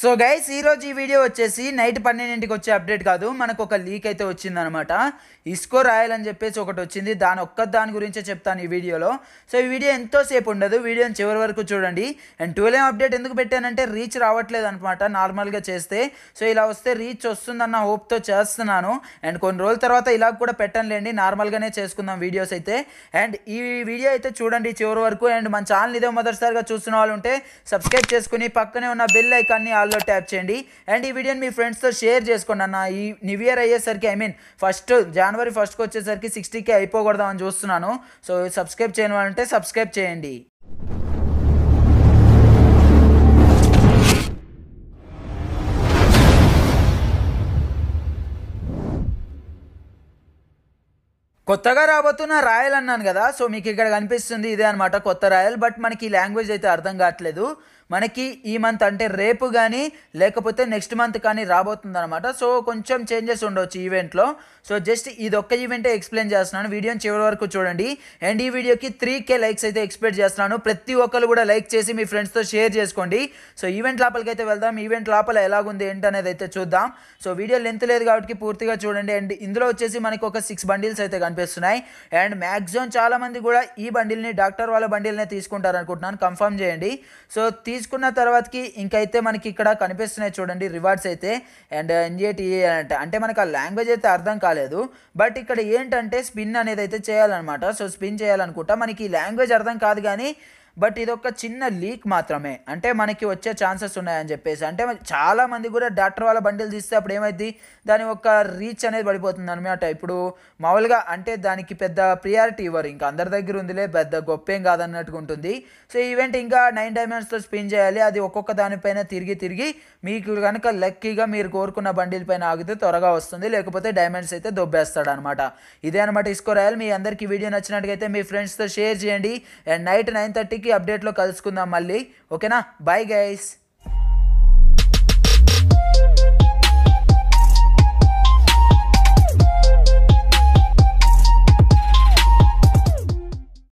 so guys ఈరోజు ఈ video వచ్చేసి నైట్ పన్నెండింటికి వచ్చే అప్డేట్ కాదు మనకు ఒక లీక్ అయితే వచ్చిందనమాట ఇస్కో రాయల్ అని చెప్పేసి ఒకటి వచ్చింది దాని ఒక్క దాని గురించే చెప్తాను ఈ వీడియోలో సో ఈ వీడియో ఎంతోసేపు ఉండదు వీడియోని చివరి వరకు చూడండి అండ్ ట్వెల్వ్ అప్డేట్ ఎందుకు పెట్టానంటే రీచ్ రావట్లేదు అనమాట నార్మల్గా చేస్తే సో ఇలా వస్తే రీచ్ వస్తుందన్న హోప్తో చేస్తున్నాను అండ్ కొన్ని రోజుల తర్వాత ఇలా కూడా పెట్టనులేండి నార్మల్గానే చేసుకుందాం వీడియోస్ అయితే అండ్ ఈ వీడియో అయితే చూడండి చివరి వరకు అండ్ మన ఛానల్ ఇదే మొదటిసారిగా చూస్తున్న వాళ్ళు ఉంటే సబ్స్క్రైబ్ చేసుకుని పక్కనే ఉన్న బెల్ ఐకాన్ని ఆల్ ఆల్లో ట్యాప్ చేయండి అండ్ ఈ వీడియోని మీ ఫ్రెండ్స్తో షేర్ చేసుకోండి అన్న ఈ న్యూ ఇయర్ అయ్యేసరికి ఐ మీన్ ఫస్ట్ జనవరి ఫస్ట్కి వచ్చేసరికి సిక్స్టీకి అయిపోకూడదామని చూస్తున్నాను సో సబ్స్క్రైబ్ చేయని వాళ్ళంటే సబ్స్క్రైబ్ చేయండి కొత్తగా రాబోతున్న రాయల్ అన్నాను కదా సో మీకు ఇక్కడ కనిపిస్తుంది ఇదే అనమాట కొత్త రాయల్ బట్ మనకి ఈ లాంగ్వేజ్ అయితే అర్థం కావట్లేదు మనకి ఈ మంత్ అంటే రేపు కానీ లేకపోతే నెక్స్ట్ మంత్ కానీ అనమాట సో కొంచెం చేంజెస్ ఉండవచ్చు ఈవెంట్లో సో జస్ట్ ఇది ఒక్క ఈవెంటే ఎక్స్ప్లెయిన్ చేస్తున్నాను వీడియోని చివరి వరకు చూడండి అండ్ ఈ వీడియోకి త్రీ కే లైక్స్ అయితే ఎక్స్పెక్ట్ చేస్తున్నాను ప్రతి ఒక్కరు కూడా లైక్ చేసి మీ ఫ్రెండ్స్తో షేర్ చేసుకోండి సో ఈవెంట్ లోపలికి అయితే వెళ్దాం ఈవెంట్ లోపల ఎలాగుంది ఏంటి అనేది అయితే చూద్దాం సో వీడియో లెంత్ లేదు కాబట్టి పూర్తిగా చూడండి అండ్ ఇందులో వచ్చేసి మనకి ఒక సిక్స్ బండిల్స్ అయితే కనిపిస్తున్నాయి అండ్ మ్యాక్సిమం చాలామంది కూడా ఈ బండిల్ని డాక్టర్ వాళ్ళ బండిల్నే తీసుకుంటారు అనుకుంటున్నాను కన్ఫర్మ్ చేయండి సో తీ తీసుకున్న తర్వాతకి ఇంకైతే మనకి ఇక్కడ కనిపిస్తున్నాయి చూడండి రివార్డ్స్ అయితే అండ్ ఎన్జేటీఏ uh, అంటే అంటే మనకు ఆ లాంగ్వేజ్ అయితే అర్థం కాలేదు బట్ ఇక్కడ ఏంటంటే స్పిన్ అనేది అయితే చేయాలన్నమాట సో స్పిన్ చేయాలనుకుంటా మనకి లాంగ్వేజ్ అర్థం కాదు కానీ బట్ ఇదొక చిన్న లీక్ మాత్రమే అంటే మనకి వచ్చే ఛాన్సెస్ ఉన్నాయని చెప్పేసి అంటే చాలామంది కూడా డాక్టర్ వాళ్ళ బండిలు తీస్తే అప్పుడు ఏమైంది దాని ఒక రీచ్ అనేది పడిపోతుంది అనమాట ఇప్పుడు మామూలుగా అంటే దానికి పెద్ద ప్రియారిటీ ఇవ్వరు ఇంకా అందరి దగ్గర ఉందిలే పెద్ద గొప్పేం కాదన్నట్టుగా ఉంటుంది సో ఈవెంట్ ఇంకా నైన్ డైమండ్స్తో స్పిన్ చేయాలి అది ఒక్కొక్క దానిపైన తిరిగి తిరిగి మీకు కనుక లక్కీగా మీరు కోరుకున్న బండిల పైన ఆగితే త్వరగా వస్తుంది లేకపోతే డైమండ్స్ అయితే దొబ్బేస్తాడు అనమాట ఇదే అనమాట ఇసుకోరాయాలి మీ అందరికీ వీడియో నచ్చినట్టుగా అయితే మీ ఫ్రెండ్స్తో షేర్ చేయండి అండ్ నైట్ నైన్ థర్టీకి అప్డేట్లో కలుసుకుందాం మళ్ళీ ఓకేనా బాయ్ గైస్